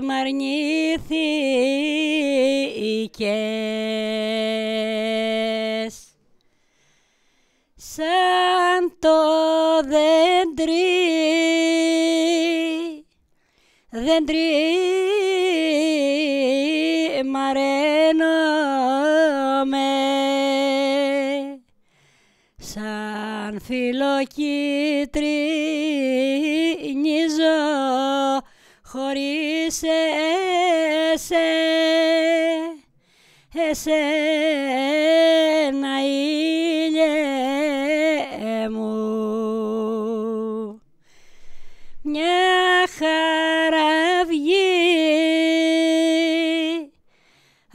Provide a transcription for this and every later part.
μ' αρνηθήκες σαν το δέντρι, δέντρι μαραίνομαι σαν φιλοκίτρι Εσέ, εσέ, εσέ, να ήλιε μου. Μια χαρά βγει,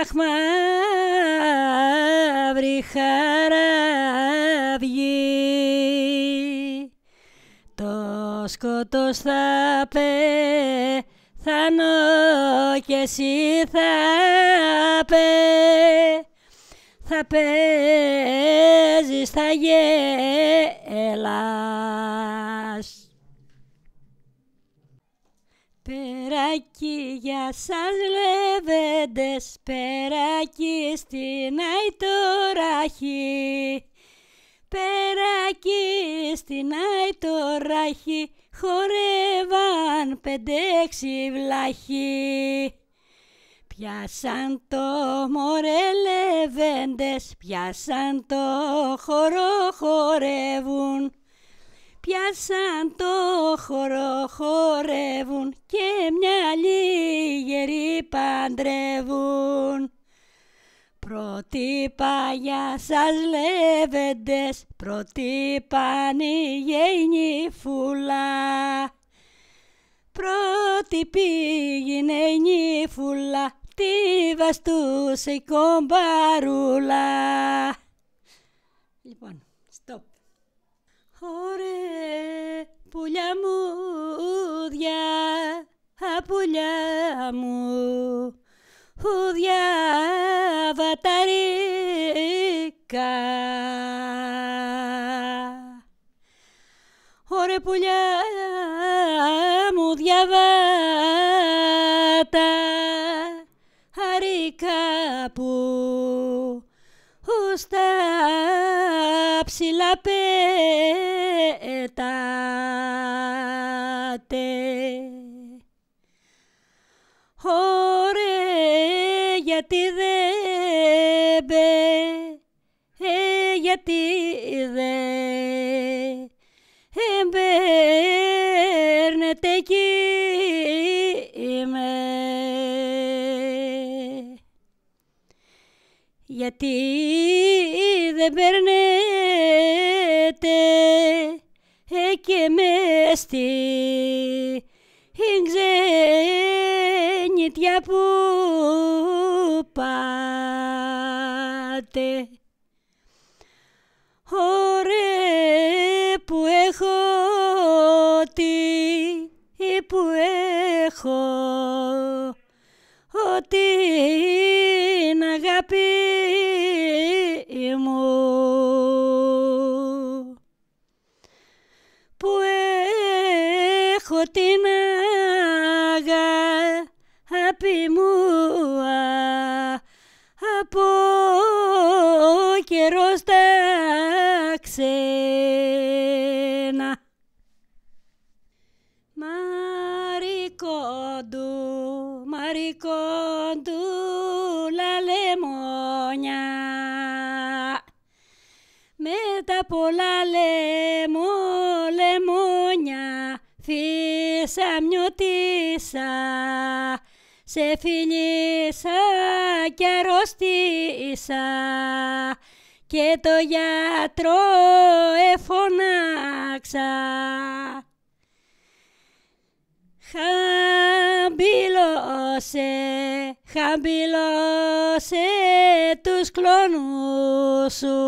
αχ μαύρη χαρά το σκοτός θα πέσει θανό και εσύ θα πε, θα παίζεις, θα γελάς. Περάκι για σας λεβέντες, περάκι στην αιτοράχη, περάκι στην αιτοράχη, χορεύαν πεντέξι βλάχοι. Πιάσαν το μορελεβέντες, πιάσαν το χορό χορεύουν. Πιάσαν το χορό χορεύουν και μια λίγερη παντρεύουν. Πρωτή παγιά σας λεβέντες, προτύπα νηγενή τι πήγαινε νύφουλα Τι βαστούσε η κομπαρούλα. Λοιπόν, stop. Ωρε, πουλιά μου, ουδιά, πουλιά μου, ουδιά βαταρίκα. Ωρε πουλιά μου διαβάζει τα χαρικά που στα ψηλά πετάτε. Ωραία γιατί δεν μπε, ε, γιατί δεν παίρνετε εκεί γιατί δεν περνέτε και με στη ξενιτιά που πάτε. Ωρε που έχω, τι που έχω. αγάπη μου α, από καιρό στα ξένα. Μαρικόντου, μαρικόντου λαλεμόνια με τα πολλά λεμό, λεμόνια φύσα μιωτήσα σε φιλήσα και αρρώστησα και το γιατρό εφωνάξα. Χαμπυλώσε, χαμπυλώσε τους κλόνους σου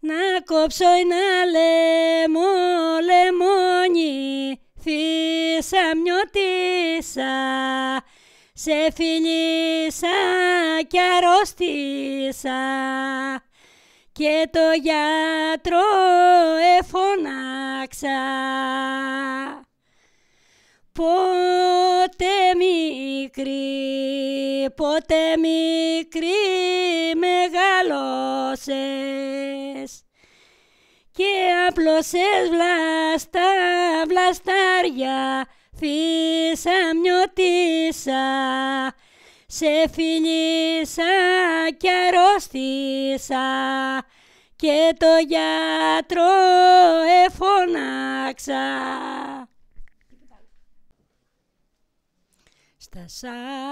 να κόψω ένα λαιμό, λεμόνι Φύσα, μοιωτήσα, σε φιλήσα και αρρώστησα και το γιατρό εφωνάξα. Πότε μικρή, πότε μικρή μεγάλωσες και άπλωσες βλάστα, βλαστάρια, θύσα μιωτήσα. Σε φιλήσα και αρρώστησα και το γιατρό εφωνάξα. Στα σάλο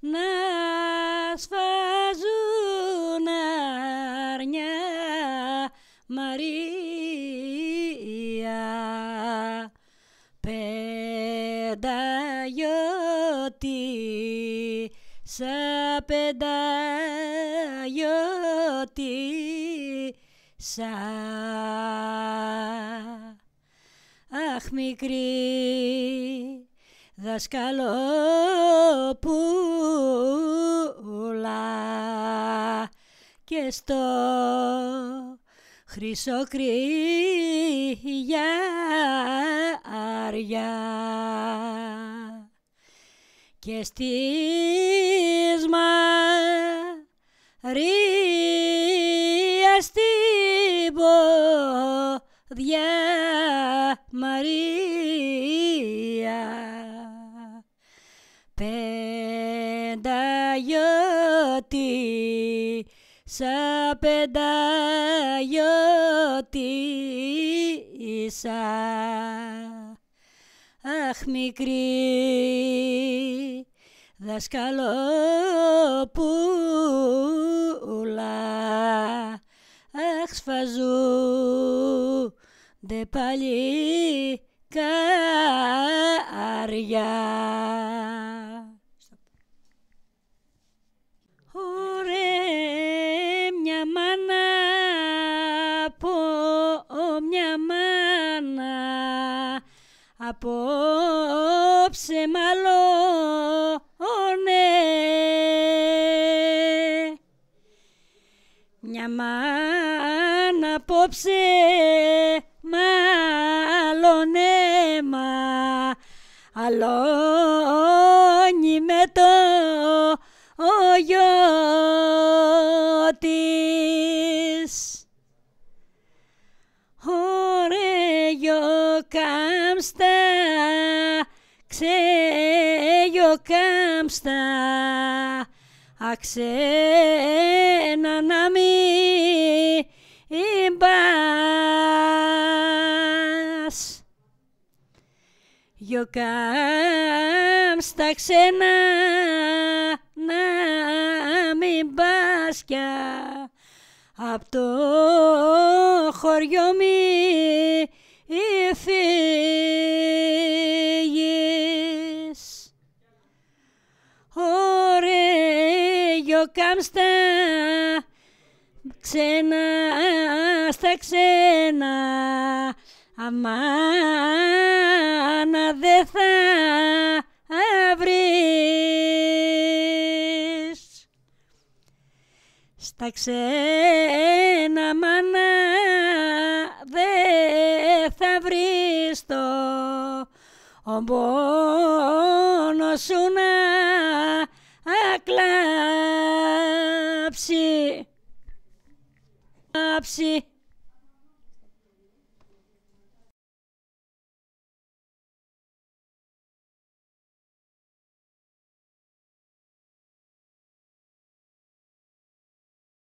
να σφα χρονιά Μαρία Πενταγιώτη Σα πενταγιώτη Σα Αχ μικρή δασκαλόπουλα και στο χρυσοκρύγια αριά και στις Μαρία, την ποδιά Μαρία πενταγιώτησα Αχ μικρή δασκαλοπούλα Αχ σφαζούνται πάλι καριά απόψε μαλώνε μια μάνα απόψε μαλώνε αλώνει με το γιο της. kamsta, ξέγιο κάμστα, αξένα να μην πας. Γιο κάμστα ξένα να μην πας κι απ' το χωριό μη δυο κάμστα ξένα στα ξένα αμάνα δε θα βρεις στα ξένα μάνα δε θα βρεις το ο πόνος σου να 없이 없이